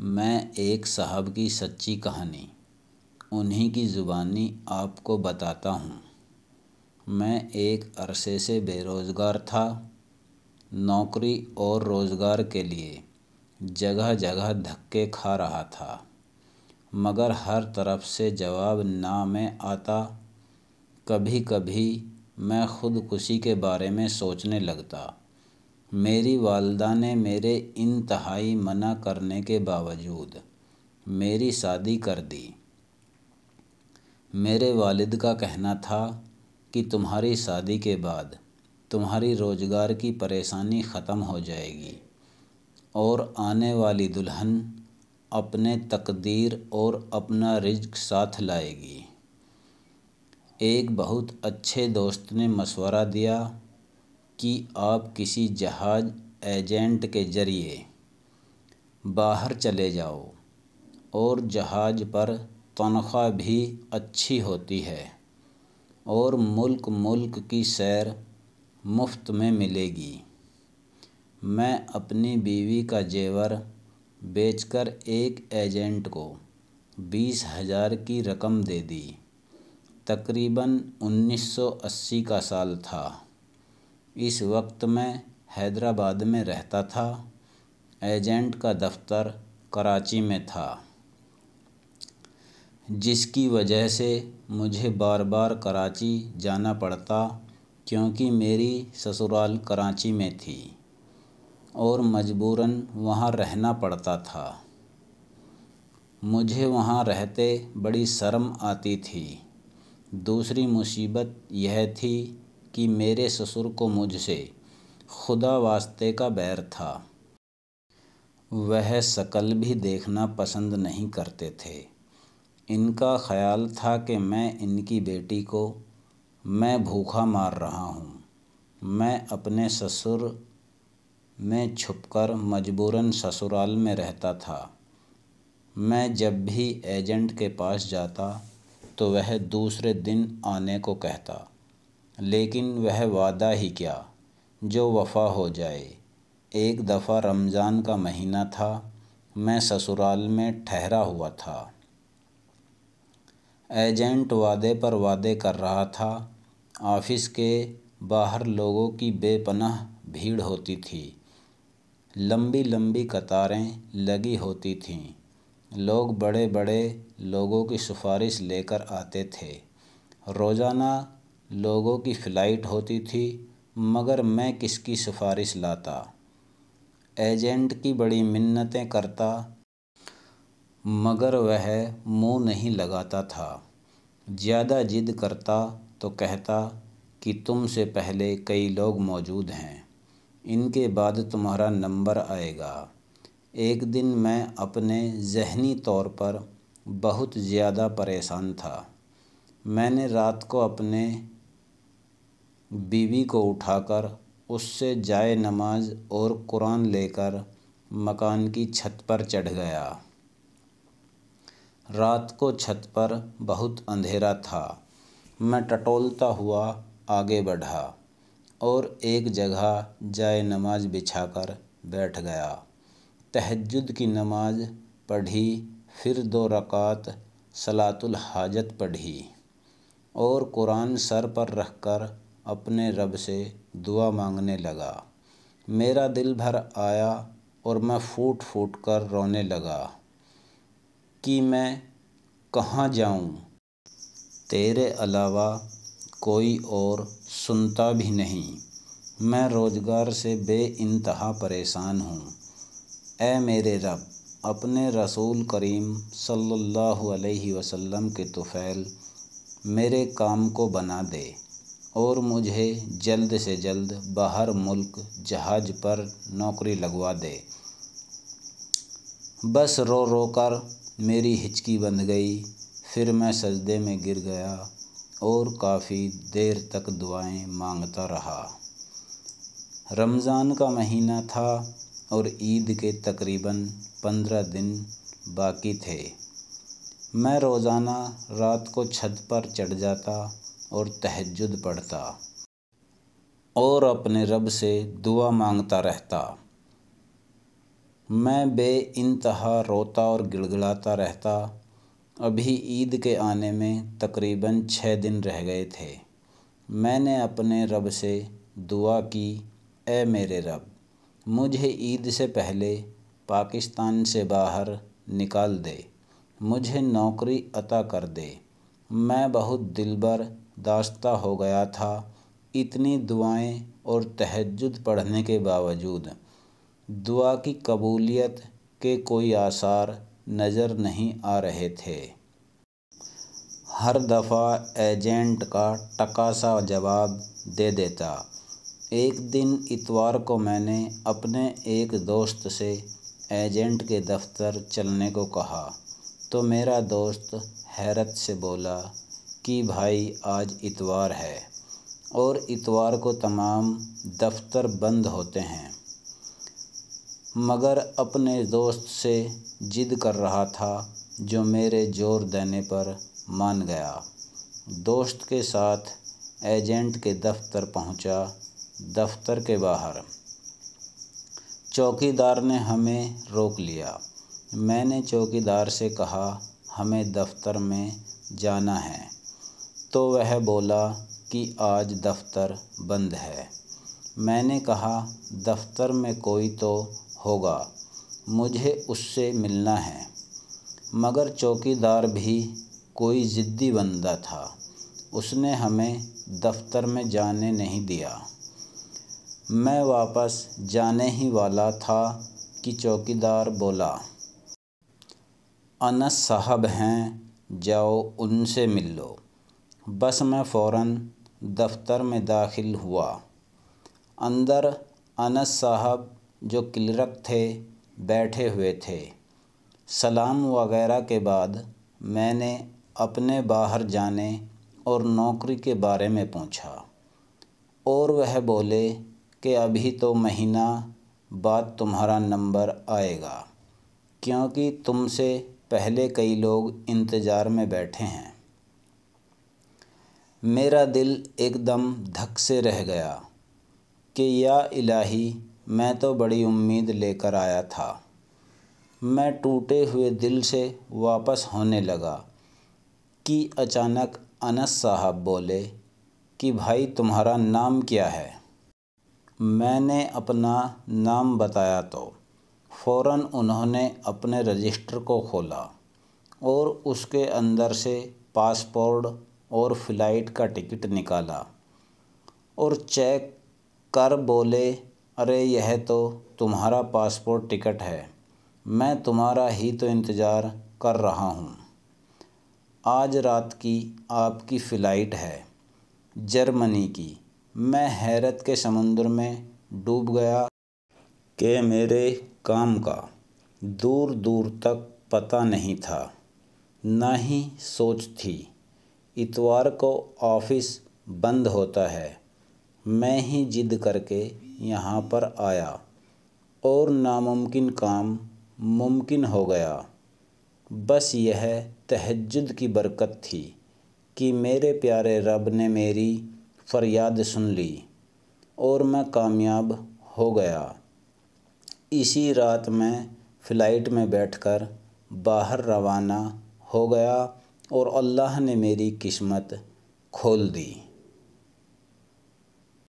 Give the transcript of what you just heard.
मैं एक साहब की सच्ची कहानी उन्हीं की ज़ुबानी आपको बताता हूँ मैं एक अरसे से बेरोज़गार था नौकरी और रोज़गार के लिए जगह जगह धक्के खा रहा था मगर हर तरफ से जवाब ना में आता कभी कभी मैं ख़ुदकुशी के बारे में सोचने लगता मेरी वालदा ने मेरे इंतहाई मना करने के बावजूद मेरी शादी कर दी मेरे वालिद का कहना था कि तुम्हारी शादी के बाद तुम्हारी रोज़गार की परेशानी ख़त्म हो जाएगी और आने वाली दुल्हन अपने तकदीर और अपना रिज्क साथ लाएगी एक बहुत अच्छे दोस्त ने मशवरा दिया कि आप किसी जहाज एजेंट के ज़रिए बाहर चले जाओ और जहाज़ पर तनख्वाह भी अच्छी होती है और मुल्क मुल्क की सैर मुफ्त में मिलेगी मैं अपनी बीवी का जेवर बेचकर एक एजेंट को बीस हज़ार की रकम दे दी तकरीबन 1980 का साल था इस वक्त मैं हैदराबाद में रहता था एजेंट का दफ्तर कराची में था जिसकी वजह से मुझे बार बार कराची जाना पड़ता क्योंकि मेरी ससुराल कराची में थी और मजबूरन वहाँ रहना पड़ता था मुझे वहाँ रहते बड़ी शर्म आती थी दूसरी मुसीबत यह थी कि मेरे ससुर को मुझसे खुदा वास्ते का बैर था वह शक्ल भी देखना पसंद नहीं करते थे इनका ख्याल था कि मैं इनकी बेटी को मैं भूखा मार रहा हूँ मैं अपने ससुर में छुपकर मजबूरन ससुराल में रहता था मैं जब भी एजेंट के पास जाता तो वह दूसरे दिन आने को कहता लेकिन वह वादा ही क्या जो वफा हो जाए एक दफ़ा रमज़ान का महीना था मैं ससुराल में ठहरा हुआ था एजेंट वादे पर वादे कर रहा था ऑफिस के बाहर लोगों की बेपनाह भीड़ होती थी लंबी लंबी कतारें लगी होती थीं लोग बड़े बड़े लोगों की सिफारिश लेकर आते थे रोज़ाना लोगों की फ़्लाइट होती थी मगर मैं किसकी सिफारिश लाता एजेंट की बड़ी मिन्नतें करता मगर वह मुंह नहीं लगाता था ज़्यादा जिद करता तो कहता कि तुमसे पहले कई लोग मौजूद हैं इनके बाद तुम्हारा नंबर आएगा एक दिन मैं अपने जहनी तौर पर बहुत ज़्यादा परेशान था मैंने रात को अपने बीवी को उठाकर उससे जाए नमाज और कुरान लेकर मकान की छत पर चढ़ गया रात को छत पर बहुत अंधेरा था मैं टटोलता हुआ आगे बढ़ा और एक जगह जाए नमाज बिछाकर बैठ गया तहजद की नमाज पढ़ी फिर दो रकात सलातुल हाजत पढ़ी और कुरान सर पर रखकर अपने रब से दुआ मांगने लगा मेरा दिल भर आया और मैं फूट फूट कर रोने लगा कि मैं कहाँ जाऊँ तेरे अलावा कोई और सुनता भी नहीं मैं रोज़गार से बे इंतहा परेशान हूँ ए मेरे रब अपने रसूल करीम सल्लल्लाहु अलैहि वसल्लम के तुफ़ैल मेरे काम को बना दे और मुझे जल्द से जल्द बाहर मुल्क जहाज पर नौकरी लगवा दे बस रो रो कर मेरी हिचकी बंध गई फिर मैं सजदे में गिर गया और काफ़ी देर तक दुआएं मांगता रहा रमज़ान का महीना था और ईद के तकरीबन पंद्रह दिन बाकी थे मैं रोज़ाना रात को छत पर चढ़ जाता और तहजद पढ़ता और अपने रब से दुआ मांगता रहता मैं बे इंतहा रोता और गिड़गिड़ाता रहता अभी ईद के आने में तकरीबन छः दिन रह गए थे मैंने अपने रब से दुआ की ए मेरे रब मुझे ईद से पहले पाकिस्तान से बाहर निकाल दे मुझे नौकरी अता कर दे मैं बहुत दिलबर दास्ता हो गया था इतनी दुआएं और तहजद पढ़ने के बावजूद दुआ की कबूलियत के कोई आसार नज़र नहीं आ रहे थे हर दफ़ा एजेंट का टकासा जवाब दे देता एक दिन इतवार को मैंने अपने एक दोस्त से एजेंट के दफ्तर चलने को कहा तो मेरा दोस्त हैरत से बोला कि भाई आज इतवार है और इतवार को तमाम दफ्तर बंद होते हैं मगर अपने दोस्त से जिद कर रहा था जो मेरे जोर देने पर मान गया दोस्त के साथ एजेंट के दफ्तर पहुंचा, दफ्तर के बाहर चौकीदार ने हमें रोक लिया मैंने चौकीदार से कहा हमें दफ्तर में जाना है तो वह बोला कि आज दफ्तर बंद है मैंने कहा दफ्तर में कोई तो होगा मुझे उससे मिलना है मगर चौकीदार भी कोई ज़िद्दी बंदा था उसने हमें दफ्तर में जाने नहीं दिया मैं वापस जाने ही वाला था कि चौकीदार बोला अनस साहब हैं जाओ उनसे मिल लो बस में फ़ौर दफ्तर में दाखिल हुआ अंदर अनस साहब जो क्लर्क थे बैठे हुए थे सलाम वगैरह के बाद मैंने अपने बाहर जाने और नौकरी के बारे में पूछा और वह बोले कि अभी तो महीना बाद तुम्हारा नंबर आएगा क्योंकि तुमसे पहले कई लोग इंतज़ार में बैठे हैं मेरा दिल एकदम धक से रह गया कि या इलाही मैं तो बड़ी उम्मीद लेकर आया था मैं टूटे हुए दिल से वापस होने लगा कि अचानक अनस साहब बोले कि भाई तुम्हारा नाम क्या है मैंने अपना नाम बताया तो फ़ौर उन्होंने अपने रजिस्टर को खोला और उसके अंदर से पासपोर्ट और फ्लाइट का टिकट निकाला और चेक कर बोले अरे यह तो तुम्हारा पासपोर्ट टिकट है मैं तुम्हारा ही तो इंतज़ार कर रहा हूँ आज रात की आपकी फ़्लाइट है जर्मनी की मैं हैरत के समुद्र में डूब गया के मेरे काम का दूर दूर तक पता नहीं था ना ही सोच थी इतवार को ऑफिस बंद होता है मैं ही जिद करके यहाँ पर आया और नामुमकिन काम मुमकिन हो गया बस यह तहजद की बरकत थी कि मेरे प्यारे रब ने मेरी फ़रियाद सुन ली और मैं कामयाब हो गया इसी रात मैं फ़्लाइट में बैठकर बाहर रवाना हो गया और अल्लाह ने मेरी किस्मत खोल दी